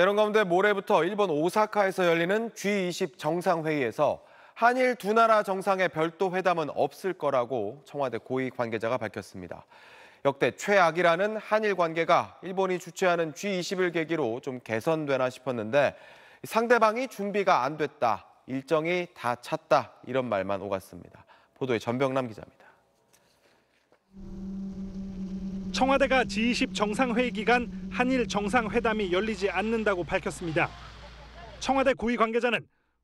이런 가운데 모레부터 일본 오사카에서 열리는 G20 정상회의에서 한일 두 나라 정상의 별도 회담은 없을 거라고 청와대 고위 관계자가 밝혔습니다. 역대 최악이라는 한일 관계가 일본이 주최하는 G20을 계기로 좀 개선되나 싶었는데 상대방이 준비가 안 됐다, 일정이 다 찼다 이런 말만 오갔습니다. 보도에 전병남 기자입니다. 청와대가 G20 정상회의 기간 한일 정상회담이 열리지 않는다고 밝혔습니다. 청와대 고위 관계자는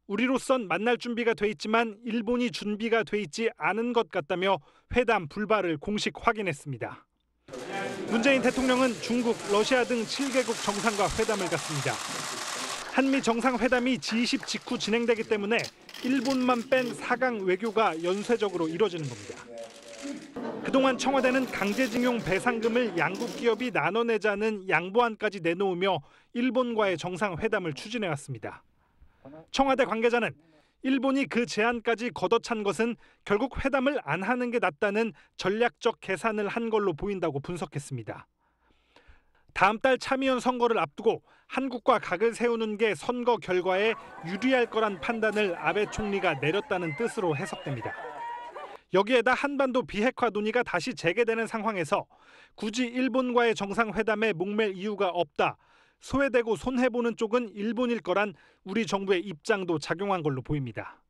우리로선 만날 준비가 돼 있지만 일본이 준비가 돼 있지 않은 것 같다며 회담 불발을 공식 확인했습니다. 문재인 대통령은 중국, 러시아 등 7개국 정상과 회담을 갖습니다. 한미 정상회담이 G20 직후 진행되기 때문에 일본만 뺀 4강 외교가 연쇄적으로 이뤄지는 겁니다. 그동안 청와대는 강제징용 배상금을 양국 기업이 나눠내자는 양보안까지 내놓으며 일본과의 정상회담을 추진해왔습니다. 청와대 관계자는 일본이 그 제안까지 걷어찬 것은 결국 회담을 안 하는 게 낫다는 전략적 계산을 한 걸로 보인다고 분석했습니다. 다음 달 참의원 선거를 앞두고 한국과 각을 세우는 게 선거 결과에 유리할 거란 판단을 아베 총리가 내렸다는 뜻으로 해석됩니다. 여기에다 한반도 비핵화 논의가 다시 재개되는 상황에서 굳이 일본과의 정상회담에 목맬 이유가 없다. 소외되고 손해보는 쪽은 일본일 거란 우리 정부의 입장도 작용한 걸로 보입니다.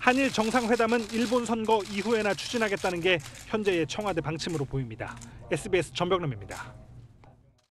한일 정상회담은 일본 선거 이후에나 추진하겠다는 게 현재의 청와대 방침으로 보입니다. SBS 전병남입니다.